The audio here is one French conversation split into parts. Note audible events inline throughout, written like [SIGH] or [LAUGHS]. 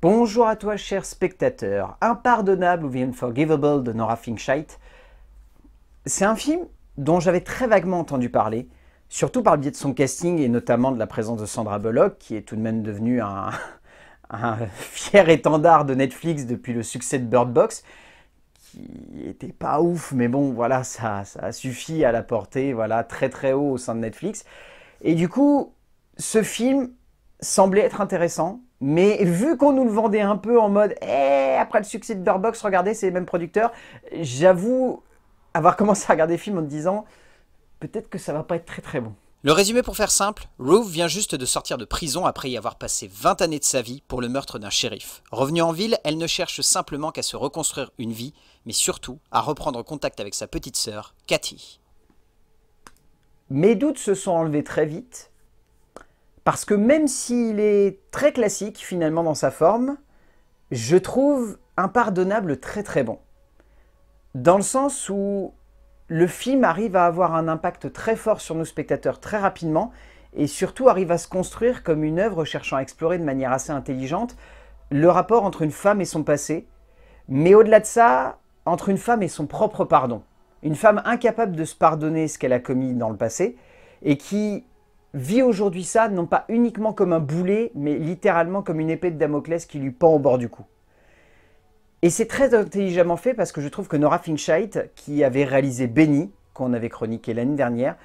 Bonjour à toi, cher spectateur. Impardonnable ou The Unforgivable de Nora Finkscheid. C'est un film dont j'avais très vaguement entendu parler, surtout par le biais de son casting et notamment de la présence de Sandra Bullock, qui est tout de même devenue [LAUGHS] un, fier étendard de Netflix depuis le succès de Bird Box, qui était pas ouf, mais bon, voilà, ça, ça a suffi à la porter voilà, très très haut au sein de Netflix. Et du coup, ce film semblait être intéressant, mais vu qu'on nous le vendait un peu en mode eh, après le succès de Doorbox, regardez, c'est les mêmes producteurs », j'avoue avoir commencé à regarder le film en me disant « peut-être que ça va pas être très très bon ». Le résumé pour faire simple, Ruth vient juste de sortir de prison après y avoir passé 20 années de sa vie pour le meurtre d'un shérif. Revenue en ville, elle ne cherche simplement qu'à se reconstruire une vie, mais surtout à reprendre contact avec sa petite sœur, Cathy. Mes doutes se sont enlevés très vite, parce que même s'il est très classique finalement dans sa forme, je trouve Impardonnable très très bon. Dans le sens où le film arrive à avoir un impact très fort sur nos spectateurs très rapidement et surtout arrive à se construire comme une œuvre cherchant à explorer de manière assez intelligente le rapport entre une femme et son passé, mais au-delà de ça, entre une femme et son propre pardon. Une femme incapable de se pardonner ce qu'elle a commis dans le passé et qui vit aujourd'hui ça, non pas uniquement comme un boulet, mais littéralement comme une épée de Damoclès qui lui pend au bord du cou. Et c'est très intelligemment fait parce que je trouve que Nora Finchheit, qui avait réalisé Benny, qu'on avait chroniqué l'année dernière,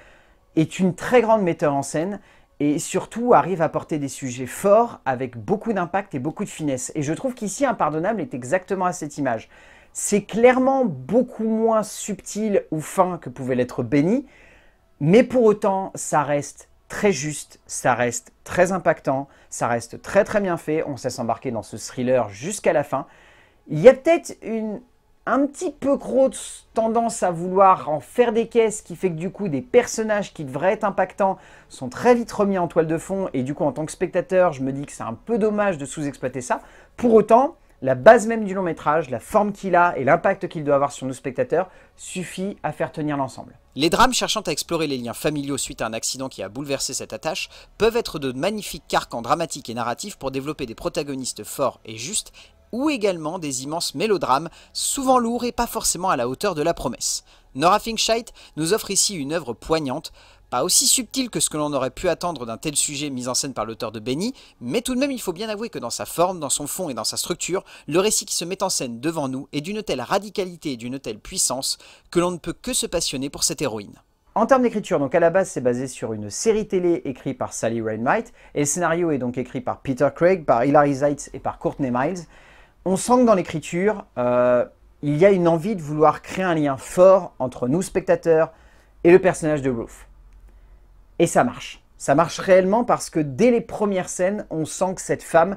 est une très grande metteur en scène et surtout arrive à porter des sujets forts avec beaucoup d'impact et beaucoup de finesse. Et je trouve qu'ici, Impardonnable est exactement à cette image. C'est clairement beaucoup moins subtil ou fin que pouvait l'être Benny, mais pour autant, ça reste très juste, ça reste très impactant, ça reste très très bien fait, on sait s'embarquer dans ce thriller jusqu'à la fin. Il y a peut-être une un petit peu grosse tendance à vouloir en faire des caisses, qui fait que du coup des personnages qui devraient être impactants sont très vite remis en toile de fond, et du coup en tant que spectateur, je me dis que c'est un peu dommage de sous-exploiter ça. Pour autant, la base même du long métrage, la forme qu'il a et l'impact qu'il doit avoir sur nos spectateurs suffit à faire tenir l'ensemble. Les drames cherchant à explorer les liens familiaux suite à un accident qui a bouleversé cette attache peuvent être de magnifiques carcans dramatiques et narratifs pour développer des protagonistes forts et justes ou également des immenses mélodrames, souvent lourds et pas forcément à la hauteur de la promesse. Nora Finkscheid nous offre ici une œuvre poignante, pas aussi subtil que ce que l'on aurait pu attendre d'un tel sujet mis en scène par l'auteur de Benny, mais tout de même il faut bien avouer que dans sa forme, dans son fond et dans sa structure, le récit qui se met en scène devant nous est d'une telle radicalité et d'une telle puissance que l'on ne peut que se passionner pour cette héroïne. En termes d'écriture, donc à la base c'est basé sur une série télé écrite par Sally Rainwright, et le scénario est donc écrit par Peter Craig, par Hilary Zaitz et par Courtney Miles. On sent que dans l'écriture, euh, il y a une envie de vouloir créer un lien fort entre nous spectateurs et le personnage de Ruth. Et ça marche. Ça marche réellement parce que dès les premières scènes, on sent que cette femme,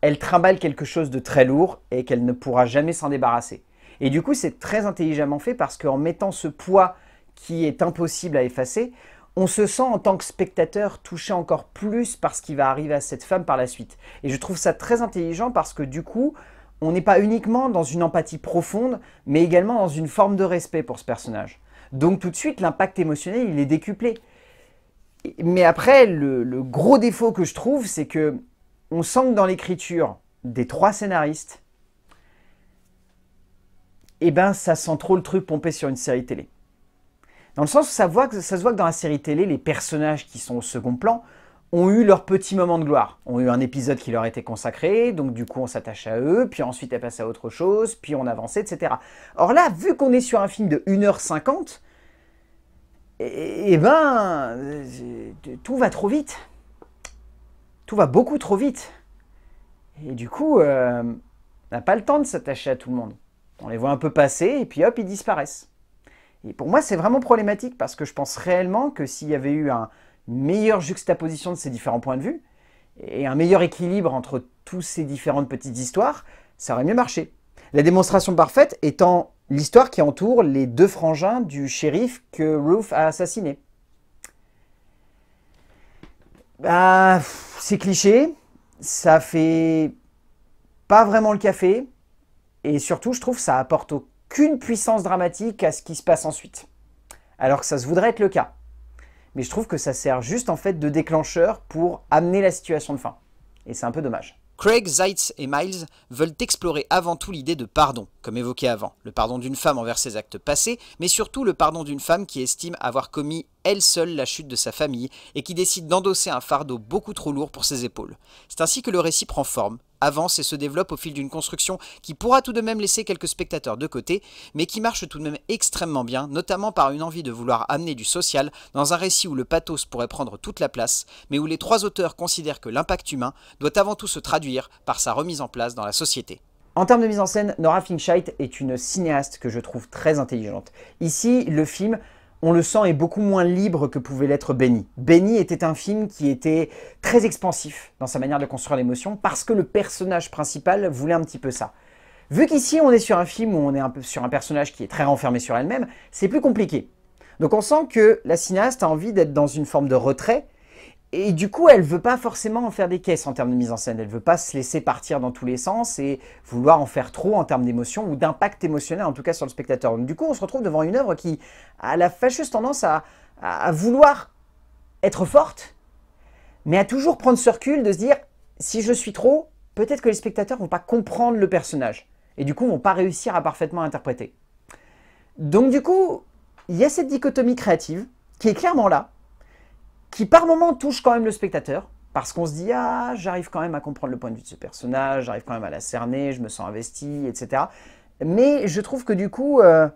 elle trimballe quelque chose de très lourd et qu'elle ne pourra jamais s'en débarrasser. Et du coup, c'est très intelligemment fait parce qu'en mettant ce poids qui est impossible à effacer, on se sent en tant que spectateur touché encore plus par ce qui va arriver à cette femme par la suite. Et je trouve ça très intelligent parce que du coup, on n'est pas uniquement dans une empathie profonde, mais également dans une forme de respect pour ce personnage. Donc tout de suite, l'impact émotionnel, il est décuplé mais après, le, gros défaut que je trouve, c'est que on sent que dans l'écriture des trois scénaristes, eh ben, ça sent trop le truc pompé sur une série télé. Dans le sens où ça, se voit que dans la série télé, les personnages qui sont au second plan ont eu leur petit moment de gloire, ont eu un épisode qui leur était consacré, donc du coup on s'attache à eux, puis ensuite elle passe à autre chose, puis on avance, etc. Or là, vu qu'on est sur un film de 1h50, et eh, eh, eh ben, euh, tout va trop vite. Tout va beaucoup trop vite. Et du coup, euh, on n'a pas le temps de s'attacher à tout le monde. On les voit un peu passer et puis hop, ils disparaissent. Et pour moi, c'est vraiment problématique parce que je pense réellement que s'il y avait eu un, une meilleure juxtaposition de ces différents points de vue et un meilleur équilibre entre toutes ces différentes petites histoires, ça aurait mieux marché. La démonstration parfaite étant l'histoire qui entoure les deux frangins du shérif que Ruth a assassiné. Bah, c'est cliché, ça fait pas vraiment le café, et surtout, je trouve, ça apporte aucune puissance dramatique à ce qui se passe ensuite. Alors que ça se voudrait être le cas. Mais je trouve que ça sert juste en fait de déclencheur pour amener la situation de fin. Et c'est un peu dommage. Craig, Zeitz et Miles veulent explorer avant tout l'idée de pardon, comme évoqué avant, le pardon d'une femme envers ses actes passés, mais surtout le pardon d'une femme qui estime avoir commis elle seule la chute de sa famille et qui décide d'endosser un fardeau beaucoup trop lourd pour ses épaules. C'est ainsi que le récit prend forme, avance et se développe au fil d'une construction qui pourra tout de même laisser quelques spectateurs de côté, mais qui marche tout de même extrêmement bien, notamment par une envie de vouloir amener du social dans un récit où le pathos pourrait prendre toute la place, mais où les trois auteurs considèrent que l'impact humain doit avant tout se traduire par sa remise en place dans la société. En termes de mise en scène, Nora Finchite est une cinéaste que je trouve très intelligente. Ici, le film on le sent, est beaucoup moins libre que pouvait l'être Benny. Benny était un film qui était très expansif dans sa manière de construire l'émotion parce que le personnage principal voulait un petit peu ça. Vu qu'ici on est sur un film où on est un peu sur un personnage qui est très renfermé sur elle-même, c'est plus compliqué. Donc on sent que la cinéaste a envie d'être dans une forme de retrait, et du coup, elle veut pas forcément en faire des caisses en termes de mise en scène. Elle veut pas se laisser partir dans tous les sens et vouloir en faire trop en termes d'émotion ou d'impact émotionnel, en tout cas sur le spectateur. du coup, on se retrouve devant une œuvre qui a la fâcheuse tendance à, vouloir être forte, mais à toujours prendre ce recul de se dire si je suis trop, peut-être que les spectateurs vont pas comprendre le personnage et du coup vont pas réussir à parfaitement interpréter. Donc, du coup, il y a cette dichotomie créative qui est clairement là qui par moment touche quand même le spectateur, parce qu'on se dit « Ah, j'arrive quand même à comprendre le point de vue de ce personnage, j'arrive quand même à la cerner, je me sens investi, etc. » Mais je trouve que du coup, euh,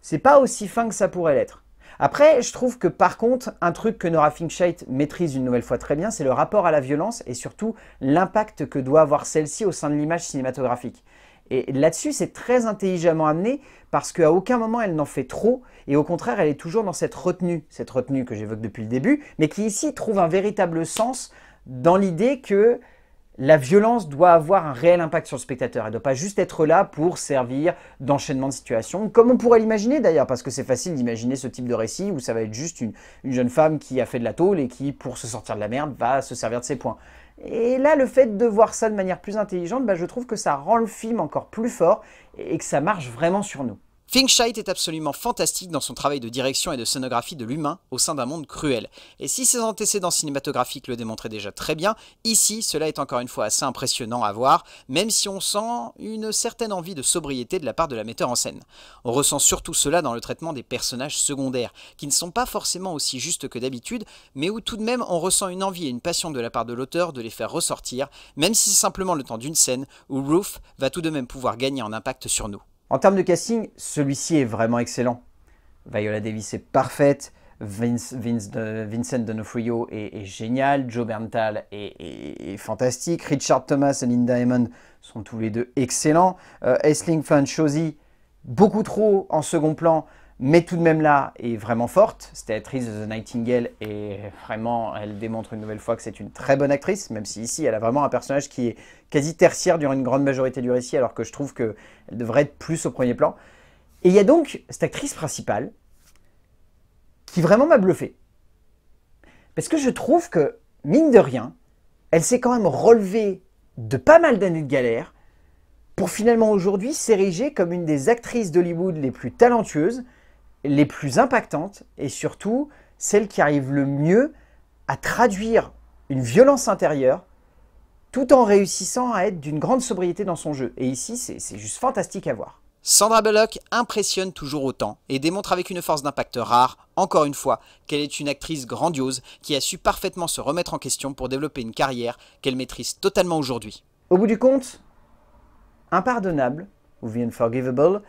c'est pas aussi fin que ça pourrait l'être. Après, je trouve que par contre, un truc que Nora Finkshite maîtrise une nouvelle fois très bien, c'est le rapport à la violence et surtout l'impact que doit avoir celle-ci au sein de l'image cinématographique. Et là-dessus, c'est très intelligemment amené parce qu'à aucun moment elle n'en fait trop et au contraire, elle est toujours dans cette retenue, cette retenue que j'évoque depuis le début, mais qui ici trouve un véritable sens dans l'idée que la violence doit avoir un réel impact sur le spectateur. Elle ne doit pas juste être là pour servir d'enchaînement de situations, comme on pourrait l'imaginer d'ailleurs, parce que c'est facile d'imaginer ce type de récit où ça va être juste une, une, jeune femme qui a fait de la tôle et qui, pour se sortir de la merde, va se servir de ses points. Et là, le fait de voir ça de manière plus intelligente, bah, je trouve que ça rend le film encore plus fort et que ça marche vraiment sur nous. Pink est absolument fantastique dans son travail de direction et de scénographie de l'humain au sein d'un monde cruel. Et si ses antécédents cinématographiques le démontraient déjà très bien, ici cela est encore une fois assez impressionnant à voir, même si on sent une certaine envie de sobriété de la part de la metteur en scène. On ressent surtout cela dans le traitement des personnages secondaires, qui ne sont pas forcément aussi justes que d'habitude, mais où tout de même on ressent une envie et une passion de la part de l'auteur de les faire ressortir, même si c'est simplement le temps d'une scène où Ruth va tout de même pouvoir gagner en impact sur nous. En termes de casting, celui-ci est vraiment excellent. Viola Davis est parfaite, Vince, de, Vincent D'Onofrio est, génial, Joe Berntal est, fantastique, Richard Thomas et Linda Diamond sont tous les deux excellents, euh, Aisling Fanchosi, beaucoup trop en second plan, mais tout de même là est vraiment forte. Cette actrice The Nightingale et vraiment, elle démontre une nouvelle fois que c'est une très bonne actrice, même si ici elle a vraiment un personnage qui est quasi tertiaire durant une grande majorité du récit, alors que je trouve qu'elle devrait être plus au premier plan. Et il y a donc cette actrice principale qui vraiment m'a bluffé. Parce que je trouve que, mine de rien, elle s'est quand même relevée de pas mal d'années de galère pour finalement aujourd'hui s'ériger comme une des actrices d'Hollywood les plus talentueuses, les plus impactantes et surtout celles qui arrivent le mieux à traduire une violence intérieure tout en réussissant à être d'une grande sobriété dans son jeu. Et ici, c'est juste fantastique à voir. Sandra Bullock impressionne toujours autant et démontre avec une force d'impact rare, encore une fois, qu'elle est une actrice grandiose qui a su parfaitement se remettre en question pour développer une carrière qu'elle maîtrise totalement aujourd'hui. Au bout du compte, impardonnable ou the unforgivable,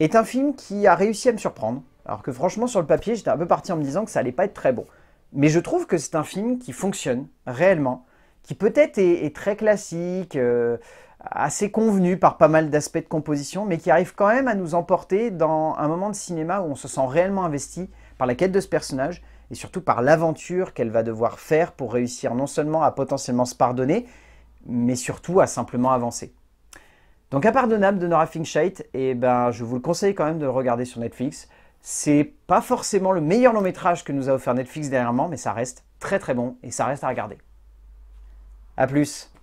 est un film qui a réussi à me surprendre. Alors que franchement, sur le papier, j'étais un peu parti en me disant que ça allait pas être très beau. Mais je trouve que c'est un film qui fonctionne réellement, qui peut-être est, très classique, euh, assez convenu par pas mal d'aspects de composition, mais qui arrive quand même à nous emporter dans un moment de cinéma où on se sent réellement investi par la quête de ce personnage et surtout par l'aventure qu'elle va devoir faire pour réussir non seulement à potentiellement se pardonner, mais surtout à simplement avancer. Donc Impardonnable de Nora de et eh ben, je vous le conseille quand même de le regarder sur Netflix. C'est pas forcément le meilleur long métrage que nous a offert Netflix dernièrement, mais ça reste très très bon et ça reste à regarder. A plus